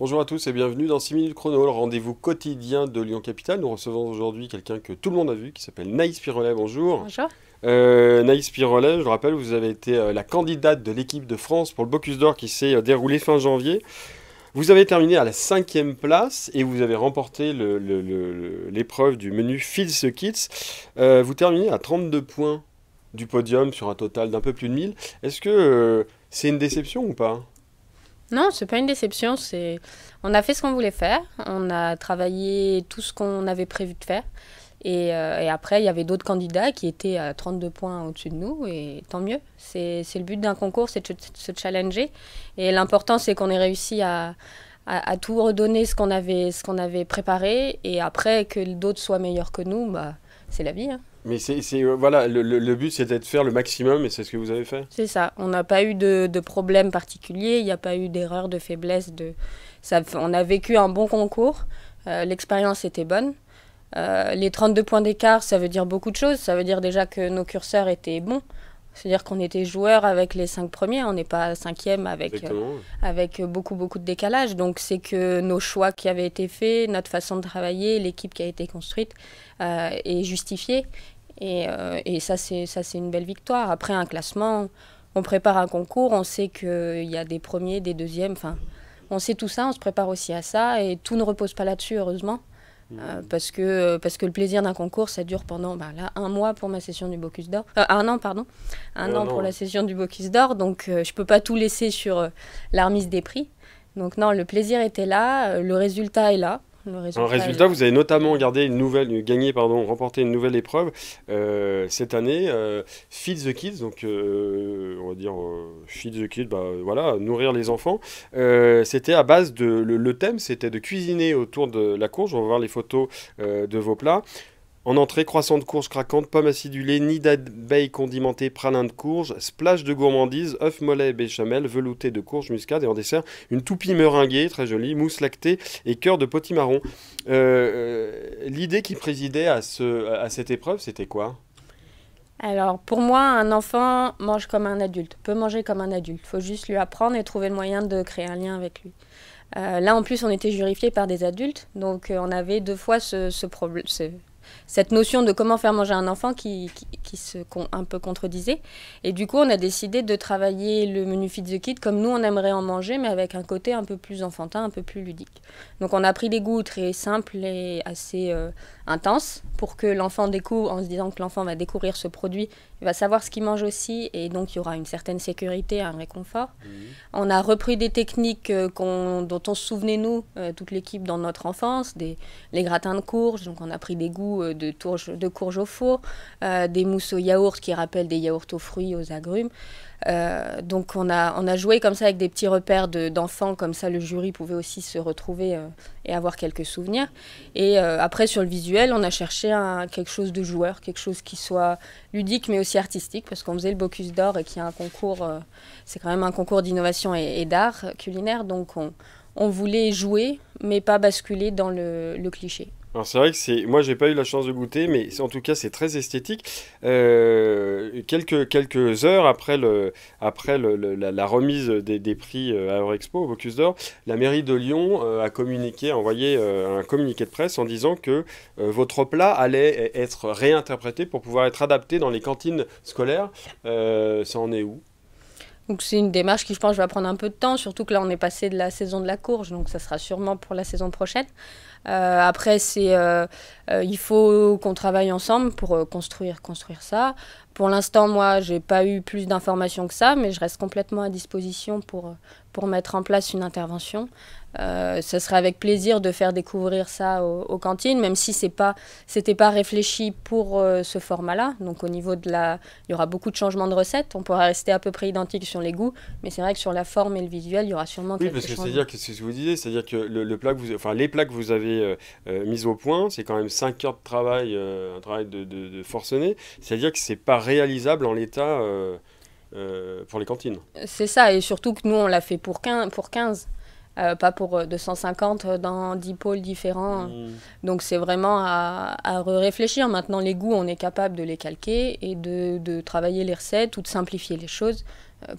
Bonjour à tous et bienvenue dans 6 minutes chrono, le rendez-vous quotidien de Lyon Capital. Nous recevons aujourd'hui quelqu'un que tout le monde a vu qui s'appelle Naïs Pirolet. Bonjour. Bonjour. Euh, Naïs Pirolet, je vous rappelle, vous avez été euh, la candidate de l'équipe de France pour le Bocuse d'Or qui s'est euh, déroulé fin janvier. Vous avez terminé à la cinquième place et vous avez remporté l'épreuve du menu fils Kids. vous terminez à 32 points du podium sur un total d'un peu plus de 1000. Est-ce que c'est une déception ou pas non, c'est pas une déception. C'est on a fait ce qu'on voulait faire. On a travaillé tout ce qu'on avait prévu de faire. Et, euh, après, il y avait d'autres candidats qui étaient à 32 points au-dessus de nous, et tant mieux. C'est le but d'un concours, c'est de se challenger. Et l'important, c'est qu'on ait réussi à, tout redonner ce qu'on avait, qu'on avait préparé, et après, que d'autres soient meilleurs que nous, bah, c'est la vie. Hein. Mais euh, voilà, le, but c'était de faire le maximum et c'est ce que vous avez fait. C'est ça. On n'a pas eu de, de problème particulier, il n'y a pas eu d'erreur, de faiblesse. on a vécu un bon concours, euh, l'expérience était bonne. Euh, les 32 points d'écart, ça veut dire beaucoup de choses. Ça veut dire déjà que nos curseurs étaient bons. C'est-à-dire qu'on était joueur avec les cinq premiers, on n'est pas cinquième avec, euh, avec beaucoup, beaucoup de décalage. Donc c'est que nos choix qui avaient été faits, notre façon de travailler, l'équipe qui a été construite euh, est justifiée. Et, euh, et ça, c'est une belle victoire. Après un classement, on prépare un concours, on sait qu'il y a des premiers, des deuxièmes, enfin, on sait tout ça, on se prépare aussi à ça et tout ne repose pas là-dessus, heureusement. Mmh. Euh, parce, que, euh, parce que le plaisir d'un concours, ça dure pendant bah, un mois pour ma session du Bocuse d'Or. Euh, un an, pardon. Un an pour la session du Bocuse d'Or. Donc, je peux pas tout laisser sur l'armise des prix. Donc, non, le plaisir était là, le résultat est là résultat, en résultat, vous avez notamment gardé une nouvelle, gagné, pardon, remporté une nouvelle épreuve euh, cette année, euh, Feed the Kids, donc euh, on va dire Feed the Kids, bah, voilà, nourrir les enfants. c'était à base de, le, thème, c'était de cuisiner autour de la course. On va voir les photos de vos plats. En entrée, croissant de courge craquante, pomme acidulée, nid d'abeilles condimentées, pralin de courge, splash de gourmandise, œufs mollets béchamel, velouté de courge, muscade et en dessert, une toupie meringuée, très jolie, mousse lactée et cœur de potimarron. Euh, euh, l'idée qui présidait à, ce, à cette épreuve, c'était quoi alors, pour moi, un enfant mange comme un adulte, peut manger comme un adulte. Il faut juste lui apprendre et trouver le moyen de créer un lien avec lui. Euh, là, en plus, on était jurifié par des adultes, donc on avait deux fois ce, ce, ce, cette notion de comment faire manger un enfant qui, qui, se un peu contredisait. Et du coup, on a décidé de travailler le menu Feed the Kid comme nous, on aimerait en manger, mais avec un côté un peu plus enfantin, un peu plus ludique. Donc, on a pris des goûts très simples et assez euh, intenses pour que l'enfant découvre, en se disant que l'enfant va découvrir ce produit, il va savoir ce qu'il mange aussi, et donc il y aura une certaine sécurité, un réconfort. Mmh. On a repris des techniques euh, dont on se souvenait, nous, euh, toute l'équipe, dans notre enfance, des, les gratins de courge, donc on a pris des goûts euh, de, courge au four, euh, des mousses au yaourt qui rappellent des yaourts aux fruits, aux agrumes. Euh, donc on a, on a joué comme ça avec des petits repères d'enfants, comme ça le jury pouvait aussi se retrouver et avoir quelques souvenirs. Et après sur le visuel, on a cherché quelque chose de joueur, quelque chose qui soit ludique mais aussi artistique, parce qu'on faisait le Bocus d'Or et qui a un concours, c'est quand même un concours d'innovation et, d'art culinaire, donc on, voulait jouer mais pas basculer dans le cliché. Alors c'est vrai que c'est, moi j'ai pas eu la chance de goûter, mais en tout cas c'est très esthétique. Euh, quelques, quelques heures après, le, après le, la, remise des, des, prix euh, à Eurexpo, au Bocuse d'Or, la mairie de Lyon euh, a communiqué, envoyé un communiqué de presse en disant que votre plat allait e-, être réinterprété pour pouvoir être adapté dans les cantines scolaires. ça en est où donc c'est une démarche qui, je pense, va prendre un peu de temps, surtout que là, on est passé de la saison de la courge, donc ça sera sûrement pour la saison prochaine. Euh, après, c'est, euh, euh, il faut qu'on travaille ensemble pour construire, construire ça. Pour l'instant, moi, j'ai pas eu plus d'informations que ça, mais je reste complètement à disposition pour, pour mettre en place une intervention. Ce serait avec plaisir de faire découvrir ça aux, cantines, même si c'est pas, c'était pas réfléchi pour ce format-là. Donc au niveau de la, il y aura beaucoup de changements de recettes. On pourra rester à peu près identique sur les goûts, mais c'est vrai que sur la forme et le visuel, il y aura sûrement. Oui, parce que c'est-à-dire que ce que vous disiez, c'est-à-dire que le, le plat que vous, enfin les plats que vous avez euh, euh, mise au point. C'est quand même 5 heures de travail, euh, un travail de, forcené. C'est-à-dire que c'est pas réalisable en l'état pour les cantines. C'est ça, et surtout que nous, on l'a fait pour 15. Pour 15. pas pour 250 dans 10 pôles différents. Mmh. Donc c'est vraiment à, réfléchir. Maintenant, les goûts, on est capable de les calquer et de, travailler les recettes ou de simplifier les choses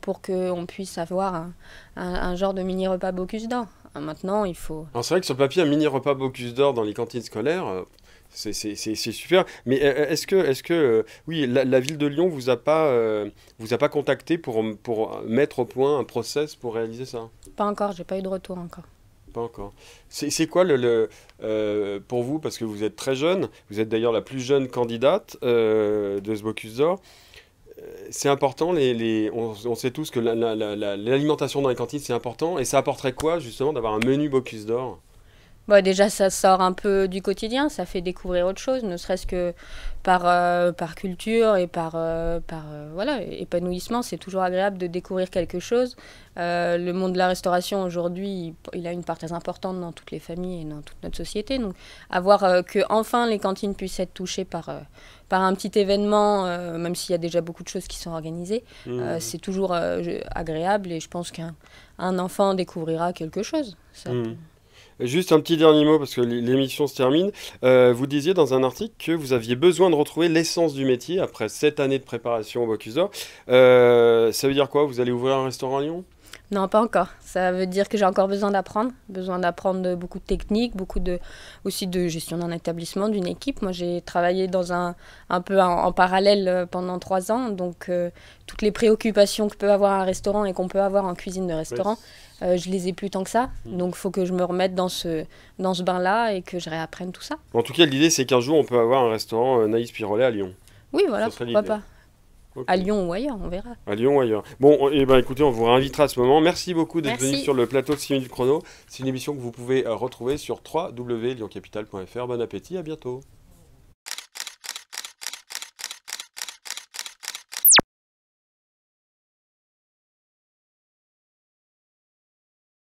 pour qu'on puisse avoir un, un genre de mini-repas Bocus d'or. Hein, maintenant, il faut. C'est vrai que sur le papier, un mini repas Bocuse d'or dans les cantines scolaires, euh, c'est super. Mais euh, euh, est-ce que, est -ce que oui, la, ville de Lyon vous a pas, vous a pas contacté pour, pour mettre au point un process pour réaliser ça Pas encore, j'ai pas eu de retour encore. Pas encore. C'est quoi le, pour vous, parce que vous êtes très jeune, vous êtes d'ailleurs la plus jeune candidate de ce Bocuse d'Or, euh, c'est important, les, les on, sait tous que l'alimentation dans les cantines, c'est important. Et ça apporterait quoi, justement, d'avoir un menu bocus d'Or bah, déjà, ça sort un peu du quotidien, ça fait découvrir autre chose, ne serait-ce que par, euh, par culture et par, euh, par euh, voilà, épanouissement. C'est toujours agréable de découvrir quelque chose. le monde de la restauration aujourd'hui, il, a une part très importante dans toutes les familles et dans toute notre société. Donc, avoir que enfin les cantines puissent être touchées par, par un petit événement, même s'il y a déjà beaucoup de choses qui sont organisées, mmh. c'est toujours agréable et je pense qu'un un enfant découvrira quelque chose. Ça. Mmh. Juste un petit dernier mot parce que l'émission se termine. Euh, vous disiez dans un article que vous aviez besoin de retrouver l'essence du métier après 7 années de préparation au Bocuse euh, ça veut dire quoi Vous allez ouvrir un restaurant à Lyon non, pas encore. Ça veut dire que j'ai encore besoin d'apprendre, besoin d'apprendre beaucoup de techniques, beaucoup de aussi de gestion d'un établissement, d'une équipe. Moi, j'ai travaillé dans un un peu en, parallèle euh, pendant trois ans, donc euh, toutes les préoccupations que peut avoir un restaurant et qu'on peut avoir en cuisine de restaurant, euh, je les ai plus tant que ça. donc mm. Donc, faut que je me remette dans ce dans ce bain-là et que je réapprenne tout ça. En tout cas, l'idée c'est qu'un jour on peut avoir un restaurant Naïs Pirolet à Lyon. Oui, voilà, pourquoi pas. À Lyon ou ailleurs, on verra. À Lyon ou ailleurs. Bon, et eh ben, écoutez, on vous réinvitera à ce moment. Merci beaucoup d'être venu sur le plateau de 6 minutes chrono. C'est une émission que vous pouvez euh, retrouver sur www.lyoncapital.fr. Bon appétit, à bientôt.